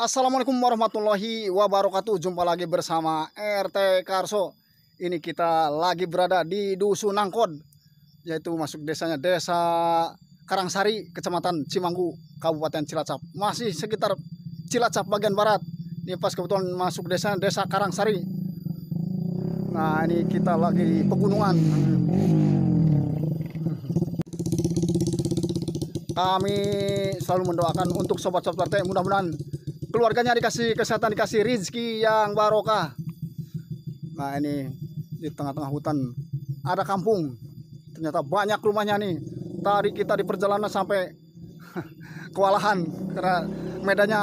Assalamualaikum warahmatullahi wabarakatuh Jumpa lagi bersama RT Karso Ini kita lagi berada di Dusun Angkon Yaitu masuk desanya Desa Karangsari Kecamatan Cimanggu Kabupaten Cilacap Masih sekitar Cilacap bagian barat Ini pas kebetulan masuk desa Desa Karangsari Nah ini kita lagi di pegunungan Kami selalu mendoakan untuk sobat-sobat RT mudah-mudahan keluarganya dikasih kesehatan dikasih rezeki yang barokah nah ini di tengah-tengah hutan ada kampung ternyata banyak rumahnya nih tadi kita di perjalanan sampai kewalahan karena medannya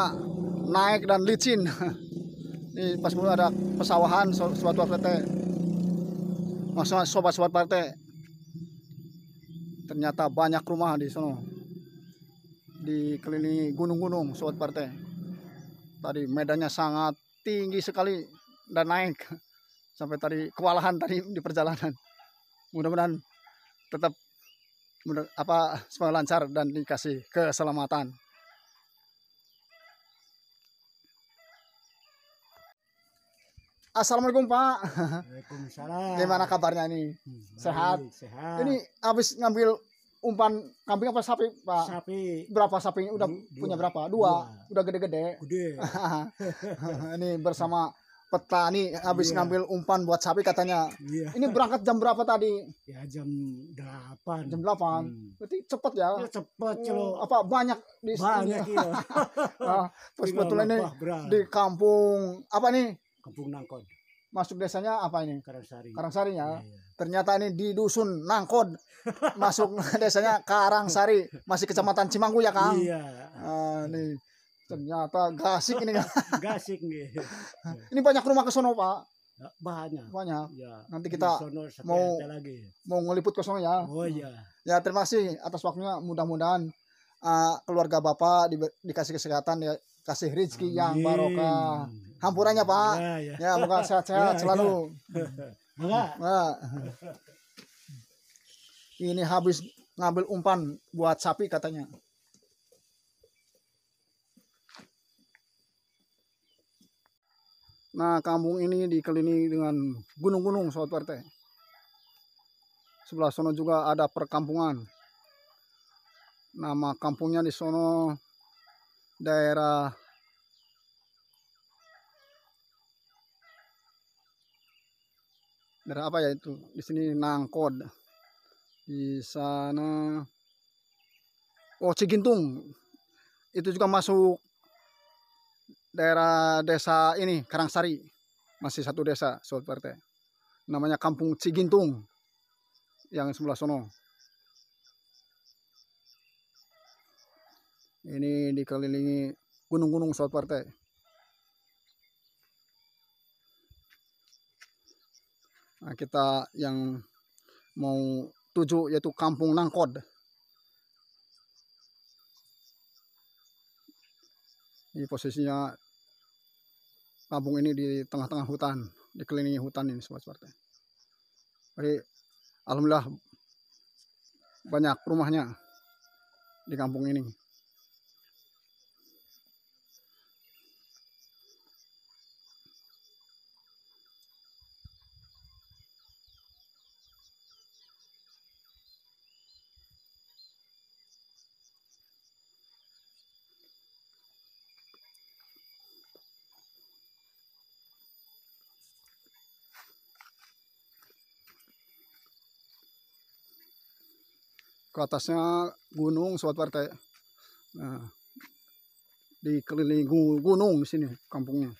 naik dan licin ini pas dulu ada pesawahan sobat sobat partai maksudnya sobat sobat partai ternyata banyak rumah di sana dikelilingi gunung-gunung sobat partai Tadi medannya sangat tinggi sekali dan naik sampai tadi kewalahan tadi di perjalanan. Mudah-mudahan tetap mudah, apa semoga lancar dan dikasih keselamatan. Assalamualaikum Pak. Waalaikumsalam. Gimana kabarnya ini? Hmm, sehat. Sehat. Ini habis ngambil umpan kambing apa sapi pak sapi berapa sapinya udah dua. punya berapa dua, dua. udah gede-gede gede ini bersama petani habis yeah. ngambil umpan buat sapi katanya yeah. ini berangkat jam berapa tadi ya jam delapan jam delapan hmm. berarti cepet ya, ya cepet celo hmm, apa banyak di banyak iya. nah, terus betul ini di kampung apa nih kampung Nangkon masuk desanya apa ini Karangsari Karangsari ya yeah iya ternyata ini di dusun Nangkod masuk desanya Karangsari masih kecamatan Cimanggu ya Kang iya nah, ini ternyata gasik ini Kang gasik nih ini banyak rumah ke sono Pak banyak banyak ya, nanti kita sono, mau lagi. mau ngeliput ke ya oh iya ya terima kasih atas waktunya mudah-mudahan uh, keluarga bapak di, dikasih kesehatan ya kasih rezeki yang barokah hampurannya pak iya, iya. ya, ya. ya sehat-sehat ya, selalu ya. Ini habis ngambil umpan buat sapi katanya. Nah, kampung ini dikelilingi dengan gunung-gunung Sobat RT. Sebelah sono juga ada perkampungan. Nama kampungnya di sono daerah daerah apa ya itu di sini Nangkod di sana oh Cigintung itu juga masuk daerah desa ini Karangsari masih satu desa Sobat namanya Kampung Cigintung yang sebelah sono ini dikelilingi gunung-gunung Sobat RT nah kita yang mau tuju yaitu Kampung Nangkod. Ini posisinya kampung ini di tengah-tengah hutan, dikelilingi hutan ini sobat-sobat. Jadi alhamdulillah banyak rumahnya di kampung ini. ke atasnya gunung suatu partai nah dikelilingi gunung di sini kampungnya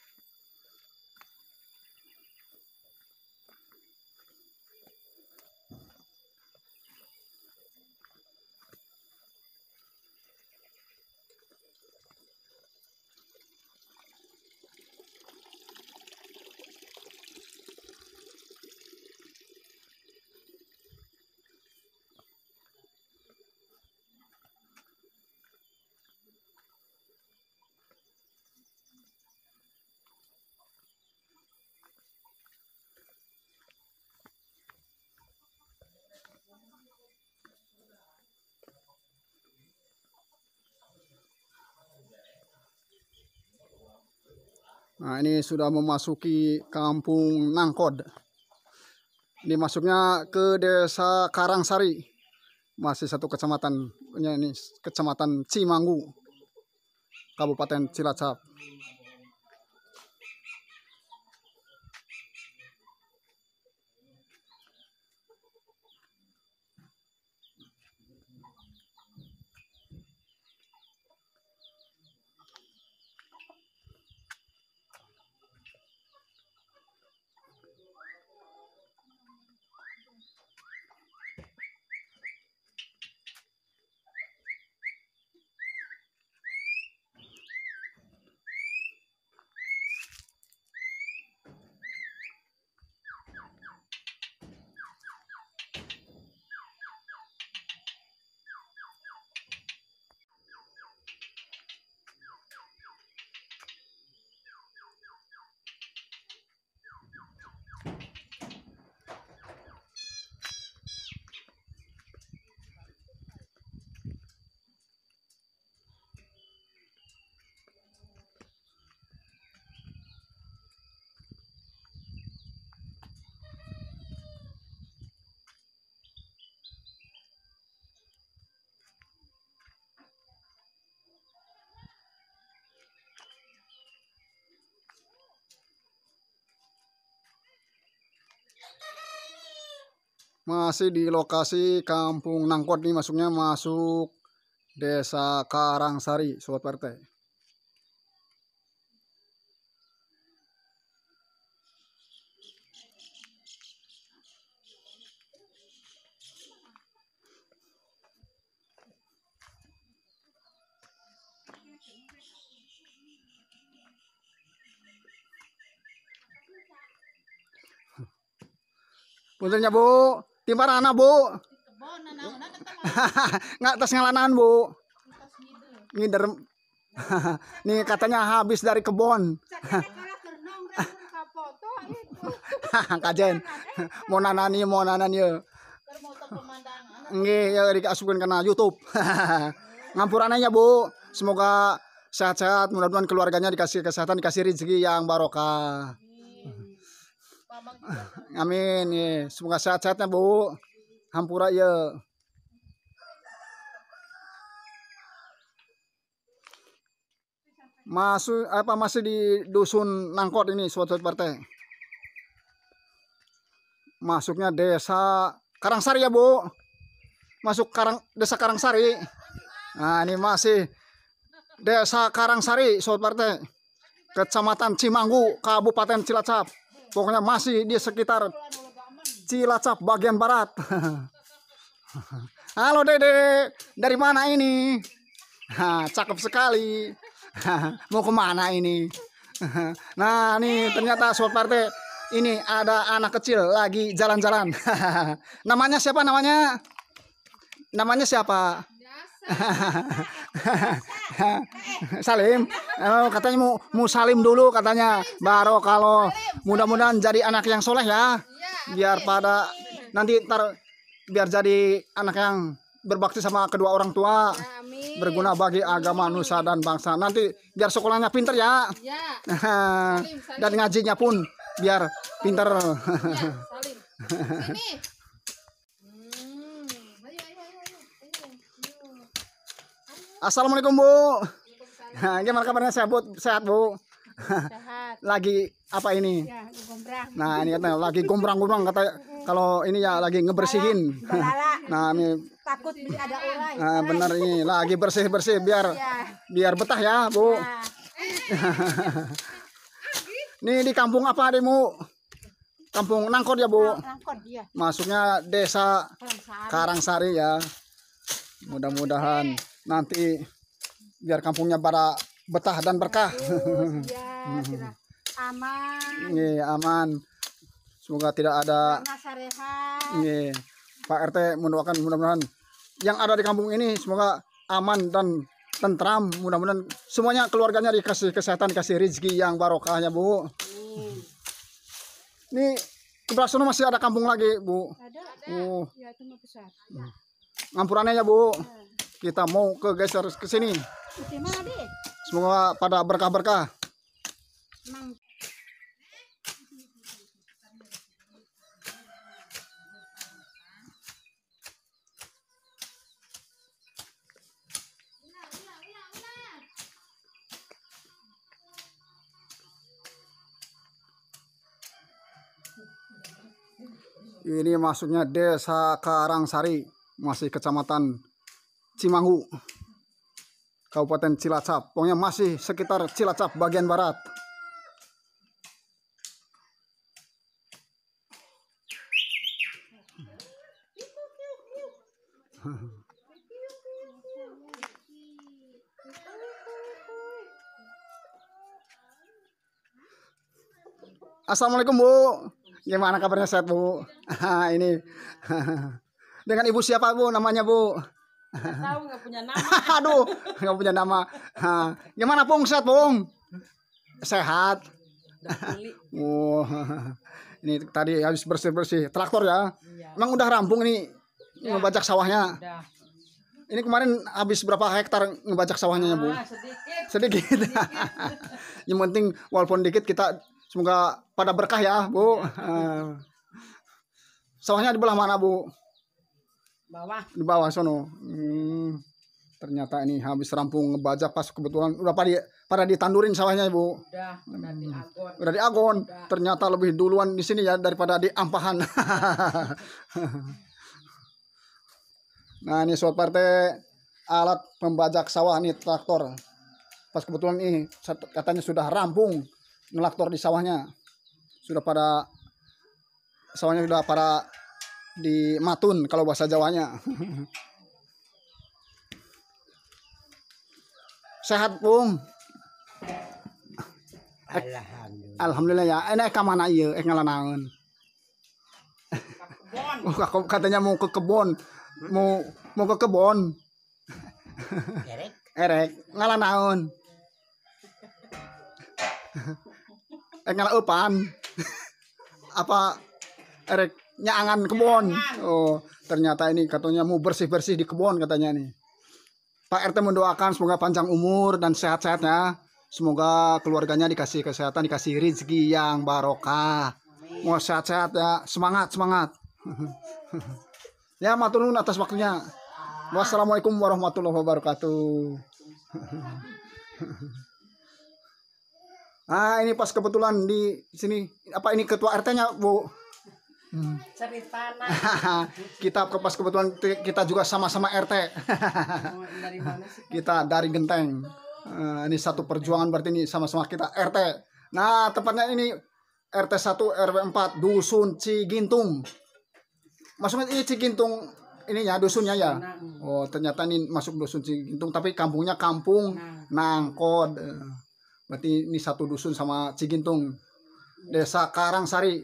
Nah ini sudah memasuki kampung Nangkod. Ini masuknya ke desa Karangsari. Masih satu kecamatan, ya, ini kecamatan Cimanggu, Kabupaten Cilacap. masih di lokasi Kampung Nangkot nih masuknya masuk Desa Karangsari Sobat Partai. Puntennya Bu. Di anak Bu. Nggak atas ngalanan, Bu. Ngider. Nih katanya habis dari kebon. Kajen. Mau nanani, ya, mau nanani. Ya. Nggih, ya dikasupkan kena YouTube. Ngampurannya, Bu. Semoga sehat-sehat, mudah-mudahan keluarganya dikasih kesehatan, dikasih rezeki yang barokah. Amin. Ya. Semoga sehat-sehatnya Bu. Hampura ya. Masuk apa masih di dusun Nangkot ini suatu partai. Masuknya desa Karangsari ya Bu. Masuk Karang desa Karangsari. Nah ini masih desa Karangsari suatu partai. Kecamatan Cimanggu, Kabupaten Cilacap pokoknya masih di sekitar Cilacap bagian barat halo dede dari mana ini Hah, cakep sekali mau kemana ini nah nih ternyata suatu partai ini ada anak kecil lagi jalan-jalan namanya siapa namanya namanya siapa salim. Oh, katanya mau, mau salim dulu katanya. Baru kalau mudah-mudahan jadi anak yang soleh ya. Biar pada nanti ntar biar jadi anak yang berbakti sama kedua orang tua. Berguna bagi agama nusa dan bangsa. Nanti biar sekolahnya pinter ya. ya. Dan ngajinya pun biar pinter. Ya, Assalamualaikum Bu. Nah, gimana kabarnya sehat Bu? Sehat Bu. Sehat. lagi apa ini? Ya, Nah, ini katanya lagi gombrang-gombrang kata kalau ini ya lagi ngebersihin. nah, ini takut ada urai. Nah, benar ini lagi bersih-bersih biar ya. biar betah ya, Bu. Ya. ini di kampung apa demo? Kampung Nangkod ya, Bu? Nangkod iya. Masuknya desa Karangsari, Karangsari ya. Mudah-mudahan nanti biar kampungnya para betah dan berkah. Iya, aman. Iya, aman. Semoga tidak ada Iya. Pak RT mendoakan mudah-mudahan yang ada di kampung ini semoga aman dan tentram. Mudah-mudahan semuanya keluarganya dikasih kesehatan, kasih rezeki yang barokahnya, Bu. Hmm. Ini kebelah sana masih ada kampung lagi, Bu. Ada, oh. ada. Oh. Ya, itu besar. Hmm. Ngampurannya ya, Bu. Ya kita mau ke geser ke sini semoga pada berkah-berkah ini masuknya desa Karangsari masih kecamatan Cimanggu, Kabupaten Cilacap. Pokoknya masih sekitar Cilacap bagian barat. Assalamualaikum Bu. Gimana kabarnya sehat Bu? ini dengan Ibu siapa Bu namanya Bu? tahu nggak punya nama. Aduh, nggak punya nama. Gimana Pung? Sehat Pung? Sehat. oh ini tadi habis bersih bersih traktor ya. Iya. Emang udah rampung ini ya. ngebajak sawahnya. Ini kemarin habis berapa hektar ngebajak sawahnya ya, Bu? Ah, sedikit. Sedikit. Yang penting walaupun dikit kita semoga pada berkah ya, Bu. Iya. Ah. sawahnya di belah mana, Bu? bawah di bawah sono hmm, ternyata ini habis rampung ngebajak pas kebetulan udah pada pada ditandurin sawahnya ibu udah hmm, di agon udah di agon udah. ternyata lebih duluan di sini ya daripada di ampahan nah ini suatu partai alat pembajak sawah nih traktor pas kebetulan ini katanya sudah rampung ngelaktor di sawahnya sudah pada sawahnya sudah para di matun kalau bahasa Jawanya. Sehat, Bung. Alhamdulillah. ya. Eh, Ini ke mana iya? Eh ngalanaun. naun. Oh, katanya mau ke kebon. Mau mau ke kebon. Erek. Erek ngalanaun. Eh ngalah upan. Apa erek nyangan kebun. Oh, ternyata ini katanya mau bersih-bersih di kebun katanya nih. Pak RT mendoakan semoga panjang umur dan sehat-sehat ya. Semoga keluarganya dikasih kesehatan, dikasih rezeki yang barokah. Mau sehat-sehat ya. Semangat, semangat. ya, maturun atas waktunya. Wassalamualaikum warahmatullahi wabarakatuh. ah, ini pas kebetulan di sini apa ini ketua RT-nya, Bu? hmm. kita pas kebetulan kita juga sama-sama RT oh, dari mana kita dari Genteng uh, ini satu perjuangan berarti ini sama-sama kita RT nah tempatnya ini RT 1 RW 4 dusun Cigintung maksudnya ini Cigintung ininya dusunnya ya nah, hmm. oh ternyata ini masuk dusun Cigintung tapi kampungnya kampung nah. Nangkod eh, berarti ini satu dusun sama Cigintung desa Karangsari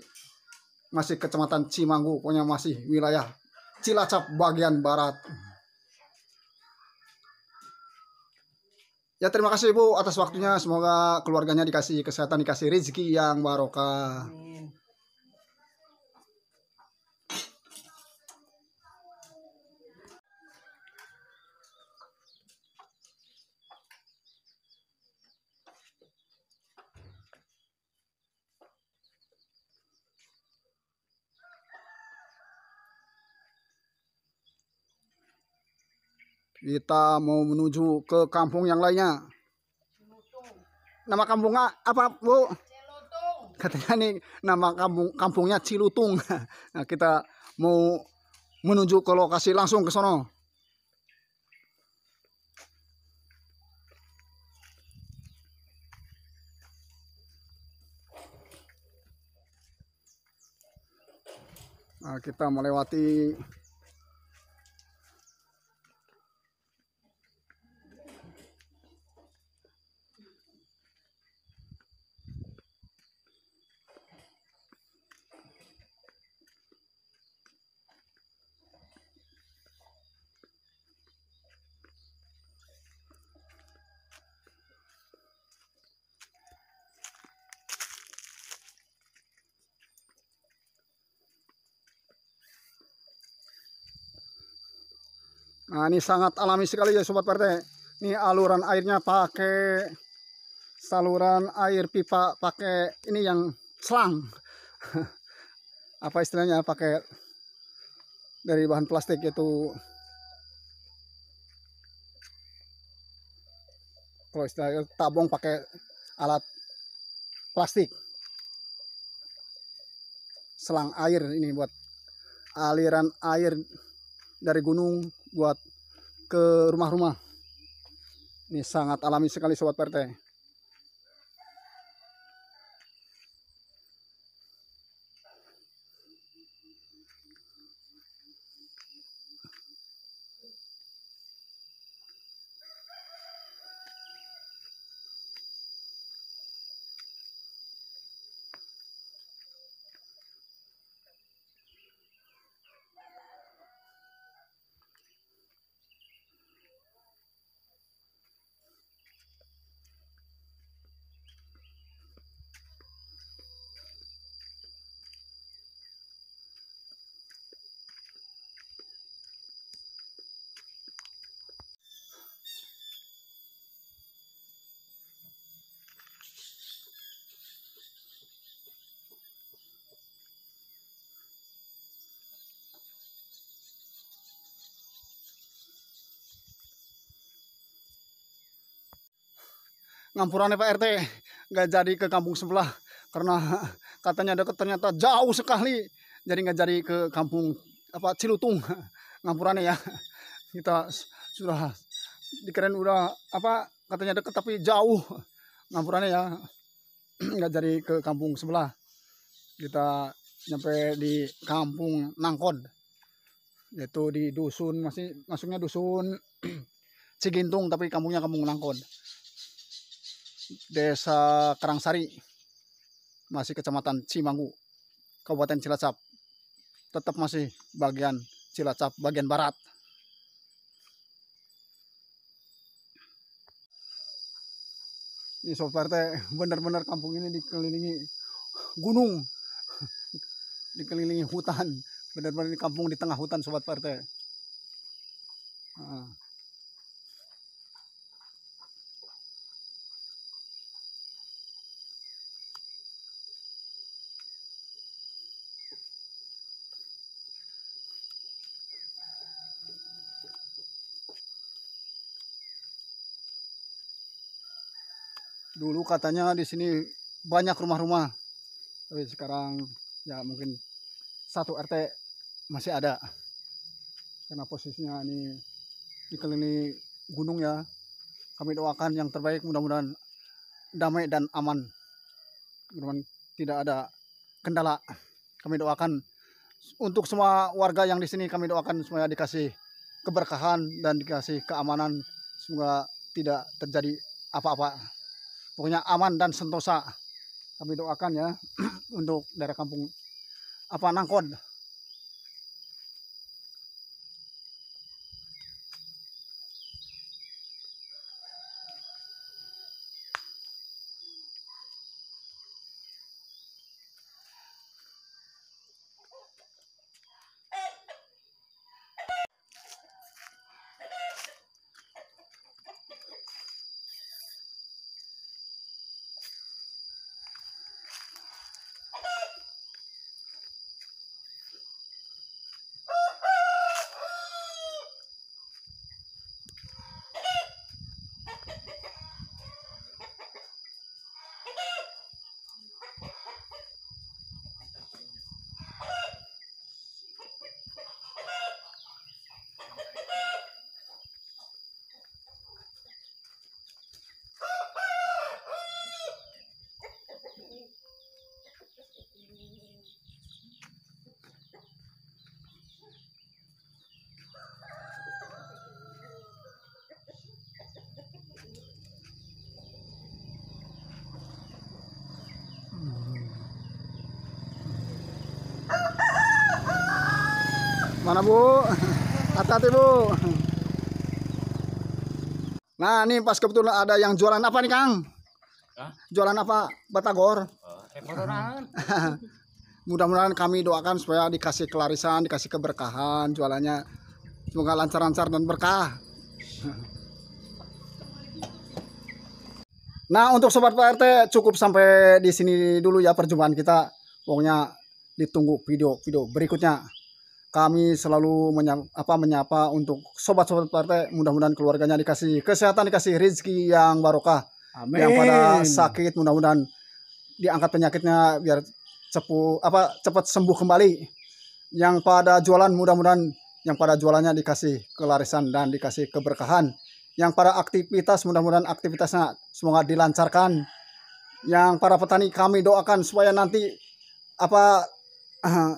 masih kecamatan Cimanggu pokoknya masih wilayah Cilacap bagian barat ya terima kasih ibu atas waktunya semoga keluarganya dikasih kesehatan dikasih rezeki yang barokah Kita mau menuju ke kampung yang lainnya. Nama kampungnya apa, Bu? Cilutung. Katanya nih nama kampung kampungnya Cilutung. Nah, kita mau menuju ke lokasi langsung ke sono. Nah, kita melewati Nah, ini sangat alami sekali ya sobat partai. Ini aluran airnya pakai saluran air pipa pakai ini yang selang. Apa istilahnya pakai dari bahan plastik itu kalau istilahnya tabung pakai alat plastik selang air ini buat aliran air dari gunung buat ke rumah-rumah. Ini sangat alami sekali sobat partai. ngampurannya Pak RT nggak jadi ke kampung sebelah karena katanya ada ternyata jauh sekali jadi nggak jadi ke kampung apa Cilutung ngampurannya ya kita sudah dikeren udah apa katanya deket tapi jauh ngampurannya ya nggak jadi ke kampung sebelah kita nyampe di kampung Nangkod yaitu di dusun masih masuknya dusun Cigintung tapi kampungnya kampung Nangkod Desa Kerangsari, masih Kecamatan Cimanggu, Kabupaten Cilacap. Tetap masih bagian Cilacap, bagian barat. Ini sobat benar-benar kampung ini dikelilingi gunung, dikelilingi hutan. Benar-benar kampung di tengah hutan sobat partai. Nah. dulu katanya di sini banyak rumah-rumah tapi sekarang ya mungkin satu RT masih ada karena posisinya ini dikelilingi gunung ya kami doakan yang terbaik mudah-mudahan damai dan aman mudah tidak ada kendala kami doakan untuk semua warga yang di sini kami doakan semuanya dikasih keberkahan dan dikasih keamanan semoga tidak terjadi apa-apa pokoknya aman dan sentosa kami doakan ya untuk daerah kampung apa Nangkon Mana bu? Hati-hati bu. Nah ini pas kebetulan ada yang jualan apa nih Kang? Jualan apa? Batagor. Eh, eh, Mudah-mudahan kami doakan supaya dikasih kelarisan, dikasih keberkahan jualannya. Semoga lancar-lancar dan berkah. Nah untuk Sobat Pak RT cukup sampai di sini dulu ya perjumpaan kita. Pokoknya ditunggu video-video berikutnya kami selalu menyapa, apa, menyapa untuk sobat-sobat partai mudah-mudahan keluarganya dikasih kesehatan dikasih rezeki yang barokah Amin. yang pada sakit mudah-mudahan diangkat penyakitnya biar cepu apa cepat sembuh kembali yang pada jualan mudah-mudahan yang pada jualannya dikasih kelarisan dan dikasih keberkahan yang pada aktivitas mudah-mudahan aktivitasnya semoga dilancarkan yang para petani kami doakan supaya nanti apa eh,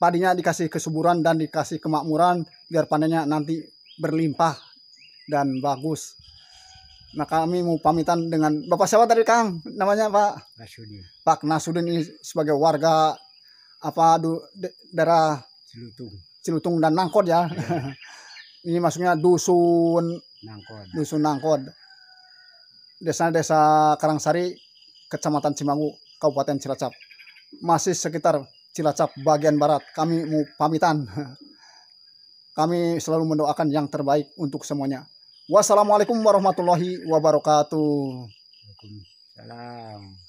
padinya dikasih kesuburan dan dikasih kemakmuran biar panennya nanti berlimpah dan bagus. Nah kami mau pamitan dengan Bapak siapa tadi Kang? Namanya Pak Nasudin. Pak Nasudin ini sebagai warga apa du, de, daerah Cilutung. Cilutung dan Nangkod ya. ya. ini maksudnya dusun Nangkod. Dusun Nangkod. Desa Desa Karangsari, Kecamatan Cimangu, Kabupaten Cilacap. Masih sekitar Cilacap bagian barat. Kami mau pamitan. Kami selalu mendoakan yang terbaik untuk semuanya. Wassalamualaikum warahmatullahi wabarakatuh. Waalaikumsalam.